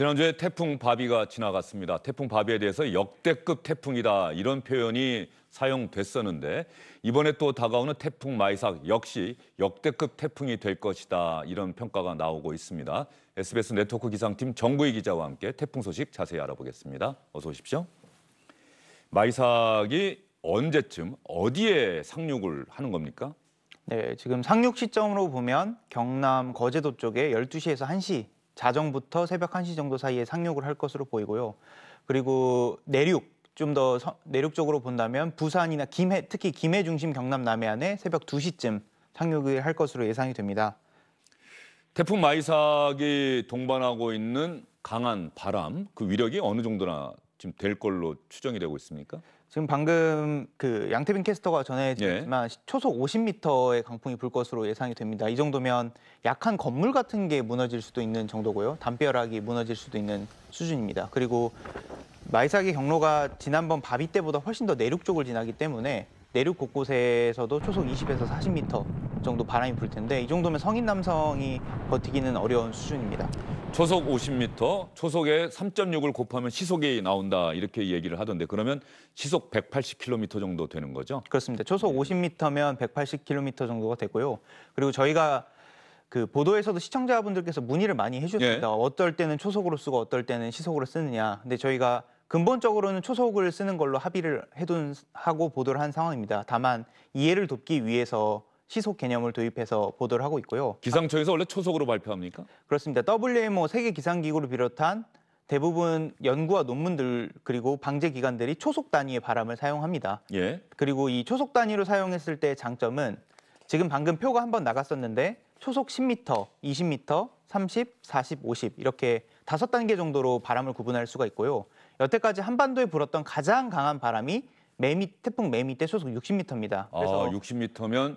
지난주에 태풍 바비가 지나갔습니다. 태풍 바비에 대해서 역대급 태풍이다 이런 표현이 사용됐었는데 이번에 또 다가오는 태풍 마이삭 역시 역대급 태풍이 될 것이다 이런 평가가 나오고 있습니다. SBS 네트워크 기상팀 정구희 기자와 함께 태풍 소식 자세히 알아보겠습니다. 어서 오십시오. 마이삭이 언제쯤 어디에 상륙을 하는 겁니까? 네, 지금 상륙 시점으로 보면 경남 거제도 쪽에 12시에서 1시 자정부터 새벽 1시 정도 사이에 상륙을 할 것으로 보이고요. 그리고 내륙 좀 더 내륙 쪽으로 본다면 부산이나 김해 특히 김해 중심 경남 남해안에 새벽 2시쯤 상륙을 할 것으로 예상이 됩니다. 태풍 마이삭이 동반하고 있는 강한 바람 그 위력이 어느 정도나 지금 될 걸로 추정이 되고 있습니까? 지금 방금 그 양태빈 캐스터가 전해했지만 예. 초속 50m의 강풍이 불 것으로 예상이 됩니다. 이 정도면 약한 건물 같은 게 무너질 수도 있는 정도고요. 담벼락이 무너질 수도 있는 수준입니다. 그리고 마이삭의 경로가 지난번 바비 때보다 훨씬 더 내륙 쪽을 지나기 때문에 내륙 곳곳에서도 초속 20에서 40m 정도 바람이 불 텐데 이 정도면 성인 남성이 버티기는 어려운 수준입니다. 초속 50m, 초속에 3.6을 곱하면 시속이 나온다 이렇게 얘기를 하던데 그러면 시속 180km 정도 되는 거죠? 그렇습니다. 초속 50m면 180km 정도가 되고요. 그리고 저희가 그 보도에서도 시청자분들께서 문의를 많이 해주셨습니다. 예. 어떨 때는 초속으로 쓰고 어떨 때는 시속으로 쓰느냐. 근데 저희가 근본적으로는 초속을 쓰는 걸로 합의를 해둔 하고 보도를 한 상황입니다. 다만 이해를 돕기 위해서 시속 개념을 도입해서 보도를 하고 있고요. 기상청에서 원래 초속으로 발표합니까? 그렇습니다. WMO 세계 기상기구를 비롯한 대부분 연구와 논문들 그리고 방제 기관들이 초속 단위의 바람을 사용합니다. 예. 그리고 이 초속 단위로 사용했을 때 장점은 지금 방금 표가 한번 나갔었는데 초속 10m, 20m, 30, 40, 50 이렇게 다섯 단계 정도로 바람을 구분할 수가 있고요. 여태까지 한반도에 불었던 가장 강한 바람이 매미 태풍 매미 때 초속 60m입니다. 아, 그래서 아, 60m면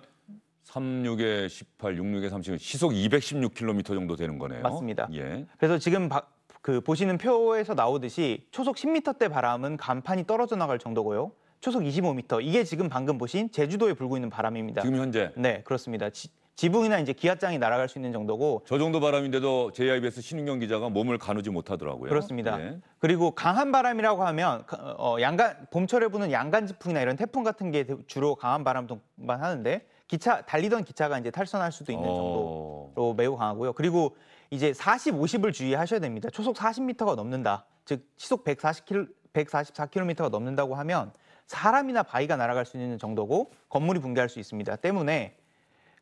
36에 18, 66에 30, 시속 216km 정도 되는 거네요. 맞습니다. 예. 그래서 지금 바, 그 보시는 표에서 나오듯이 초속 10m대 바람은 간판이 떨어져 나갈 정도고요. 초속 25m 이게 지금 방금 보신 제주도에 불고 있는 바람입니다. 지금 현재. 네, 그렇습니다. 지, 지붕이나 이제 기아장이 날아갈 수 있는 정도고 저 정도 바람인데도 JIBS 신은경 기자가 몸을 가누지 못하더라고요. 그렇습니다. 예. 그리고 강한 바람이라고 하면 그, 어, 양간 봄철에 부는 양간지풍이나 이런 태풍 같은 게 주로 강한 바람만 하는데 기차 달리던 기차가 이제 탈선할 수도 있는 어. 정도로 매우 강하고요. 그리고 이제 40, 50을 주의하셔야 됩니다. 초속 40m가 넘는다. 즉 시속 140km, 144km가 넘는다고 하면 사람이나 바위가 날아갈 수 있는 정도고 건물이 붕괴할 수 있습니다. 때문에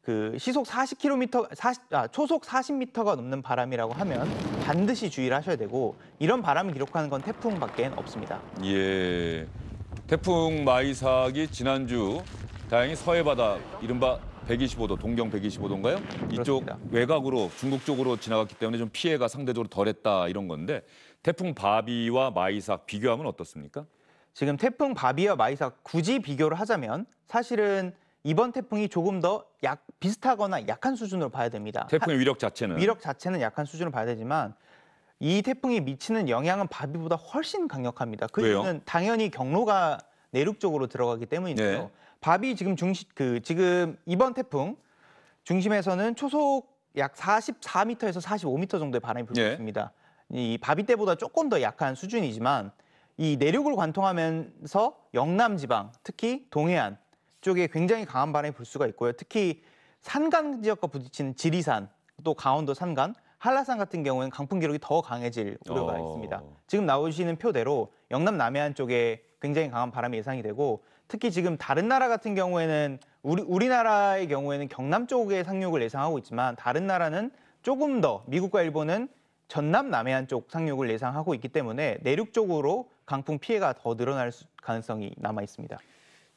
그 시속 40km, 40, 아, 초속 40m가 넘는 바람이라고 하면 반드시 주의를 하셔야 되고 이런 바람을 기록하는 건 태풍밖에 없습니다. 예, 태풍 마이삭이 지난주 다행히 서해바다 이른바 125도, 동경 125도인가요? 이쪽 그렇습니다. 외곽으로 중국 쪽으로 지나갔기 때문에 좀 피해가 상대적으로 덜했다 이런 건데 태풍 바비와 마이삭 비교하면 어떻습니까? 지금 태풍 바비와 마이삭 굳이 비교를 하자면 사실은 이번 태풍이 조금 더 약, 비슷하거나 약한 수준으로 봐야 됩니다. 태풍의 위력 자체는? 위력 자체는 약한 수준으로 봐야 되지만 이 태풍이 미치는 영향은 바비보다 훨씬 강력합니다. 그 이유는 당연히 경로가 내륙 쪽으로 들어가기 때문인데요. 네. 바비 지금 중심 그 지금 이번 태풍 중심에서는 초속 약 44m에서 45m 정도의 바람이 불고 네. 있습니다. 이 바비 때보다 조금 더 약한 수준이지만 이 내륙을 관통하면서 영남 지방, 특히 동해안 쪽에 굉장히 강한 바람이 불 수가 있고요. 특히 산간 지역과 부딪히는 지리산, 또 강원도 산간, 한라산 같은 경우는 강풍 기록이 더 강해질 우려가 어... 있습니다. 지금 나오시는 표대로 영남 남해안 쪽에 굉장히 강한 바람이 예상이 되고 특히 지금 다른 나라 같은 경우에는 우리 우리나라의 경우에는 경남 쪽에 상륙을 예상하고 있지만 다른 나라는 조금 더 미국과 일본은 전남 남해안 쪽 상륙을 예상하고 있기 때문에 내륙 쪽으로 강풍 피해가 더 늘어날 가능성이 남아 있습니다.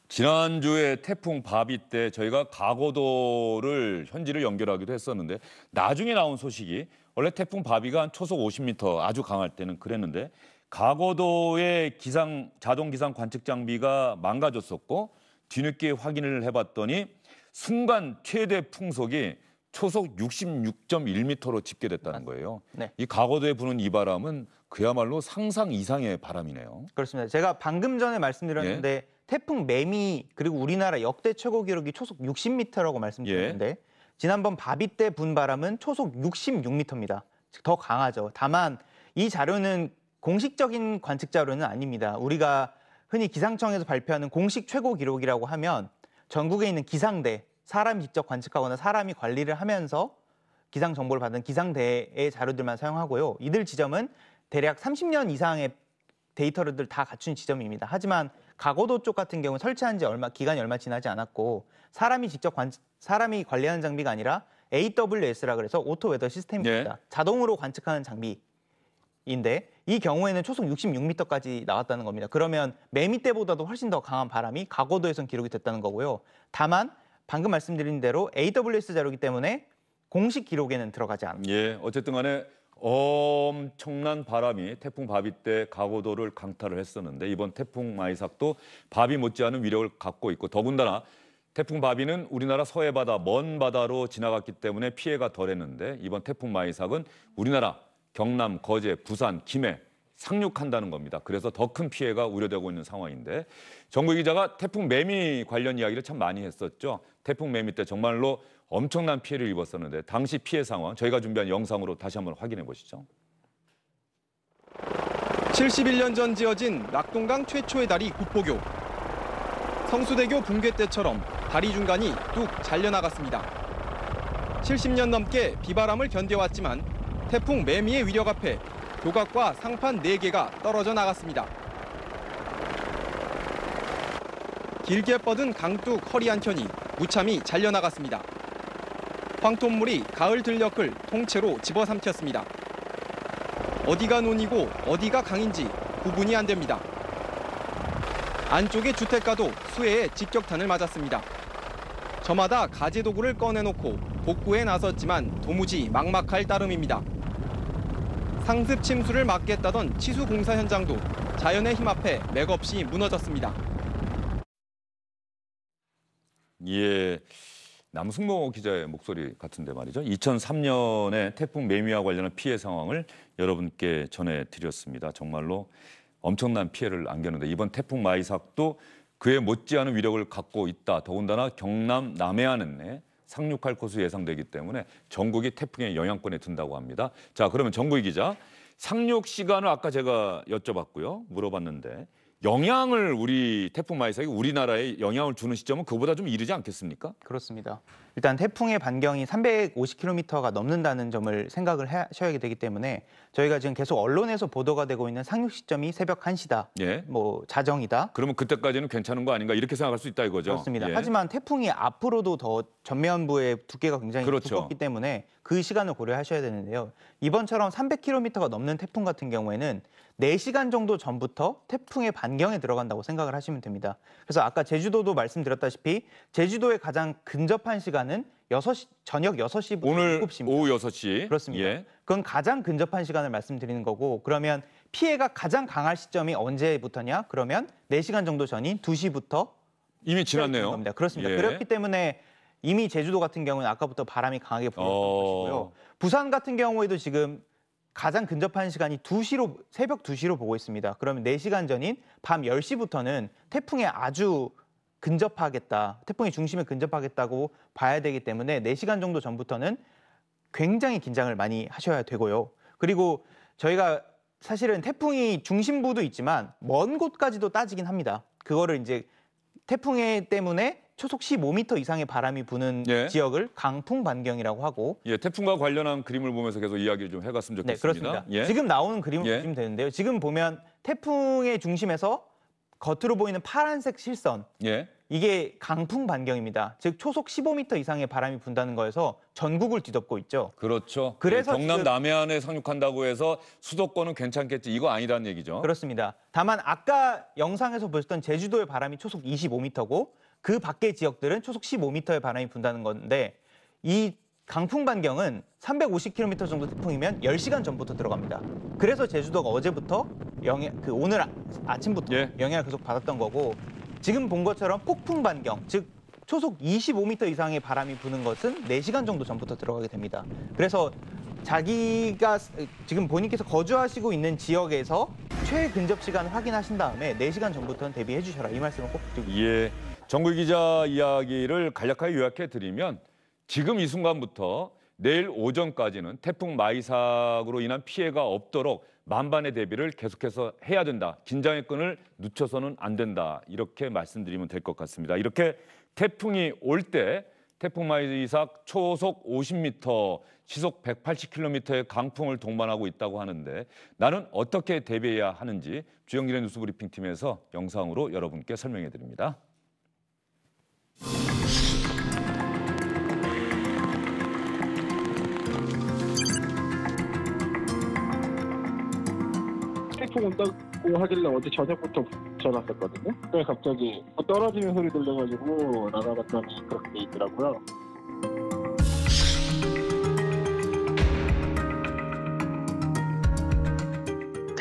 지난주에 태풍 바비 때 저희가 가고도를 현지를 연결하기도 했었는데 나중에 나온 소식이 원래 태풍 바비가 한 초속 50m 아주 강할 때는 그랬는데 과거도의 기상 자동 기상 관측 장비가 망가졌었고 뒤늦게 확인을 해봤더니 순간 최대 풍속이 초속 66.1m로 집계됐다는 거예요. 네. 이 과거도에 부는 이 바람은 그야말로 상상 이상의 바람이네요. 그렇습니다. 제가 방금 전에 말씀드렸는데 예. 태풍 매미 그리고 우리나라 역대 최고 기록이 초속 60m라고 말씀드렸는데 예. 지난번 바비 때 분 바람은 초속 66m입니다. 더 강하죠. 다만 이 자료는 공식적인 관측 자료는 아닙니다. 우리가 흔히 기상청에서 발표하는 공식 최고 기록이라고 하면 전국에 있는 기상대, 사람 직접 관측하거나 사람이 관리를 하면서 기상 정보를 받은 기상대의 자료들만 사용하고요. 이들 지점은 대략 30년 이상의 데이터를 다 갖춘 지점입니다. 하지만 가고도 쪽 같은 경우 설치한 지 얼마 기간이 얼마 지나지 않았고 사람이 직접 관 사람이 관리하는 장비가 아니라 AWS라 그래서 오토 웨더 시스템입니다. 네. 자동으로 관측하는 장비. 인데 이 경우에는 초속 66m까지 나왔다는 겁니다. 그러면 매미 때보다도 훨씬 더 강한 바람이 과거도에선 기록이 됐다는 거고요. 다만 방금 말씀드린 대로 AWS 자료이기 때문에 공식 기록에는 들어가지 않습니다. 예, 어쨌든 간에 엄청난 바람이 태풍 바비 때 가고도를 강타를 했었는데 이번 태풍 마이삭도 바비 못지않은 위력을 갖고 있고 더군다나 태풍 바비는 우리나라 서해 바다 먼 바다로 지나갔기 때문에 피해가 덜했는데 이번 태풍 마이삭은 우리나라 경남, 거제, 부산, 김해 상륙한다는 겁니다. 그래서 더 큰 피해가 우려되고 있는 상황인데 정국 기자가 태풍 매미 관련 이야기를 참 많이 했었죠. 태풍 매미 때 정말로 엄청난 피해를 입었었는데 당시 피해 상황 저희가 준비한 영상으로 다시 한번 확인해 보시죠. 71년 전 지어진 낙동강 최초의 다리 국보교. 성수대교 붕괴 때처럼 다리 중간이 뚝 잘려나갔습니다. 70년 넘게 비바람을 견뎌왔지만 태풍 매미의 위력 앞에 조각과 상판 4개가 떨어져 나갔습니다. 길게 뻗은 강둑 허리 한 켠이 무참히 잘려나갔습니다. 황토물이 가을 들녘을 통째로 집어삼켰습니다. 어디가 논이고 어디가 강인지 구분이 안 됩니다. 안쪽의 주택가도 수해에 직격탄을 맞았습니다. 저마다 가재 도구를 꺼내놓고 복구에 나섰지만 도무지 막막할 따름입니다. 상습 침수를 막겠다던 치수 공사 현장도 자연의 힘 앞에 맥없이 무너졌습니다. 예. 남승모 기자의 목소리 같은데 말이죠. 2003년에 태풍 매미와 관련한 피해 상황을 여러분께 전해드렸습니다. 정말로 엄청난 피해를 안겼는데 이번 태풍 마이삭도 그에 못지않은 위력을 갖고 있다. 더군다나 경남 남해안은 상륙할 것으로 예상되기 때문에 전국이 태풍의 영향권에 든다고 합니다. 자, 그러면 정구 기자, 상륙 시간을 아까 제가 여쭤봤고요. 물어봤는데 영향을 우리 태풍 마이삭이 우리나라에 영향을 주는 시점은 그보다 좀 이르지 않겠습니까? 그렇습니다. 일단 태풍의 반경이 350km가 넘는다는 점을 생각을 하셔야 되기 때문에 저희가 지금 계속 언론에서 보도가 되고 있는 상륙 시점이 새벽 1시다. 예. 뭐 자정이다. 그러면 그때까지는 괜찮은 거 아닌가 이렇게 생각할 수 있다 이거죠. 그렇습니다. 예. 하지만 태풍이 앞으로도 더 전면부의 두께가 굉장히 그렇죠. 두껍기 때문에 그 시간을 고려하셔야 되는데요. 이번처럼 300km가 넘는 태풍 같은 경우에는 4시간 정도 전부터 태풍의 반경에 들어간다고 생각을 하시면 됩니다. 그래서 아까 제주도도 말씀드렸다시피 제주도에 가장 근접한 시간은 6시, 저녁 6시부터 오늘 7시입니다. 오후 6시. 그렇습니다. 예. 그건 가장 근접한 시간을 말씀드리는 거고 그러면 피해가 가장 강할 시점이 언제부터냐? 그러면 4시간 정도 전인 2시부터 이미 지났네요. 그렇습니다. 예. 그렇기 때문에 이미 제주도 같은 경우는 아까부터 바람이 강하게 불었 어. 것이고요. 부산 같은 경우에도 지금 가장 근접한 시간이 2시로 새벽 2시로 보고 있습니다. 그러면 4시간 전인 밤 10시부터는 태풍에 아주 근접하겠다. 태풍의 중심에 근접하겠다고 봐야 되기 때문에 4시간 정도 전부터는 굉장히 긴장을 많이 하셔야 되고요. 그리고 저희가 사실은 태풍이 중심부도 있지만 먼 곳까지도 따지긴 합니다. 그거를 이제 태풍에 때문에 초속 15m 이상의 바람이 부는 예. 지역을 강풍 반경이라고 하고 예, 태풍과 관련한 그림을 보면서 계속 이야기를 좀 해갔으면 네, 좋겠습니다. 네, 그렇습니다. 예. 지금 나오는 그림을 예. 보시면 되는데요. 지금 보면 태풍의 중심에서 겉으로 보이는 파란색 실선 예. 이게 강풍 반경입니다. 즉 초속 15m 이상의 바람이 분다는 거에서 전국을 뒤덮고 있죠. 그렇죠. 그래서 네, 경남 남해안에 상륙한다고 해서 수도권은 괜찮겠지 이거 아니라는 얘기죠. 그렇습니다. 다만 아까 영상에서 보셨던 제주도의 바람이 초속 25m고 그 밖의 지역들은 초속 15m의 바람이 분다는 건데 이 강풍 반경은 350km 정도 태풍이면 10시간 전부터 들어갑니다. 그래서 제주도가 어제부터 영향, 그 오늘 아, 침부터 예. 영향을 계속 받았던 거고 지금 본 것처럼 폭풍 반경, 즉 초속 25m 이상의 바람이 부는 것은 4시간 정도 전부터 들어가게 됩니다. 그래서 자기가 지금 본인께서 거주하시고 있는 지역에서 최근접 시간 확인하신 다음에 4시간 전부터는 대비해 주셔라 이 말씀을 꼭 드리고 예. 정글 기자 이야기를 간략하게 요약해 드리면 지금 이 순간부터 내일 오전까지는 태풍 마이삭으로 인한 피해가 없도록 만반의 대비를 계속해서 해야 된다. 긴장의 끈을 늦춰서는 안 된다. 이렇게 말씀드리면 될 것 같습니다. 이렇게 태풍이 올 때 태풍 마이삭 초속 50m, 시속 180km의 강풍을 동반하고 있다고 하는데 나는 어떻게 대비해야 하는지 주영진의 뉴스 브리핑 팀에서 영상으로 여러분께 설명해 드립니다. 태풍 온다고 하길래 어제 저녁부터 전화했거든요. 갑자기 뭐 떨어지는 소리 들려가지고 나가봤더니 그렇게 있더라고요.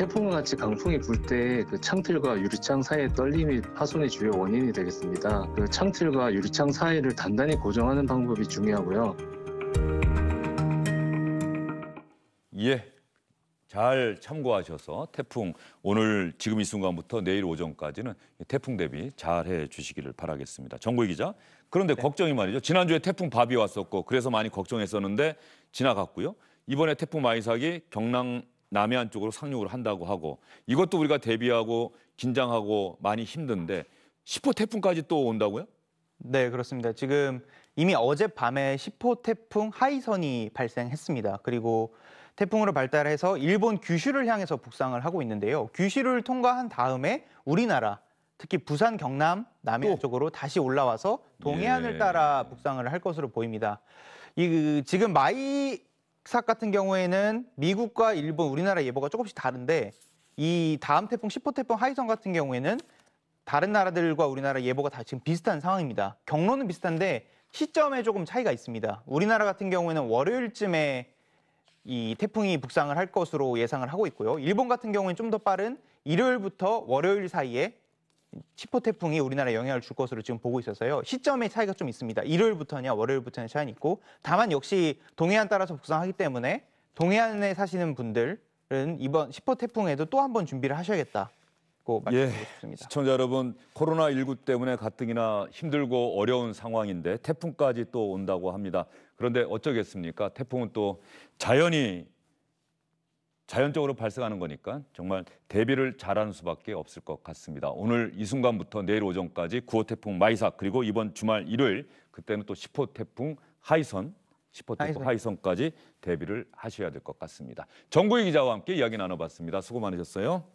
태풍과 같이 강풍이 불 때 그 창틀과 유리창 사이의 떨림이 파손의 주요 원인이 되겠습니다. 그 창틀과 유리창 사이를 단단히 고정하는 방법이 중요하고요. 예. 잘 참고하셔서 태풍 오늘 지금 이 순간부터 내일 오전까지는 태풍 대비 잘해 주시기를 바라겠습니다. 정국희 기자. 그런데 네. 걱정이 말이죠. 지난주에 태풍 바비 왔었고 그래서 많이 걱정했었는데 지나갔고요. 이번에 태풍 마이삭이 경남 남해안 쪽으로 상륙을 한다고 하고 이것도 우리가 대비하고 긴장하고 많이 힘든데 10호 태풍까지 또 온다고요? 네, 그렇습니다. 지금 이미 어젯밤에 10호 태풍 하이선이 발생했습니다. 그리고 태풍으로 발달해서 일본 규슈를 향해서 북상을 하고 있는데요. 규슈를 통과한 다음에 우리나라 특히 부산, 경남, 남해안 쪽으로 다시 올라와서 동해안을 예. 따라 북상을 할 것으로 보입니다. 이 지금 마이 특사 같은 경우에는 미국과 일본, 우리나라 예보가 조금씩 다른데 이 다음 태풍 10호 태풍 하이선 같은 경우에는 다른 나라들과 우리나라 예보가 다 지금 비슷한 상황입니다. 경로는 비슷한데 시점에 조금 차이가 있습니다. 우리나라 같은 경우에는 월요일쯤에 이 태풍이 북상을 할 것으로 예상을 하고 있고요. 일본 같은 경우는 좀 더 빠른 일요일부터 월요일 사이에 치포 태풍이 우리나라에 영향을 줄 것으로 지금 보고 있어서요. 시점의 차이가 좀 있습니다. 일요일부터냐 월요일부터냐 차이는 있고 다만 역시 동해안 따라서 북상하기 때문에 동해안에 사시는 분들은 이번 10호 태풍에도 또 한번 준비를 하셔야겠다고 말씀드리 예, 습니다 시청자 여러분, 코로나19 때문에 가뜩이나 힘들고 어려운 상황인데 태풍까지 또 온다고 합니다. 그런데 어쩌겠습니까? 태풍은 또 자연이 자연적으로 발생하는 거니까 정말 대비를 잘하는 수밖에 없을 것 같습니다. 오늘 이 순간부터 내일 오전까지 9호 태풍 마이사 그리고 이번 주말 일요일 그때는 또 10호 태풍 하이선 10호 태풍 하이선. 까지 대비를 하셔야 될 것 같습니다. 정구희 기자와 함께 이야기 나눠봤습니다. 수고 많으셨어요.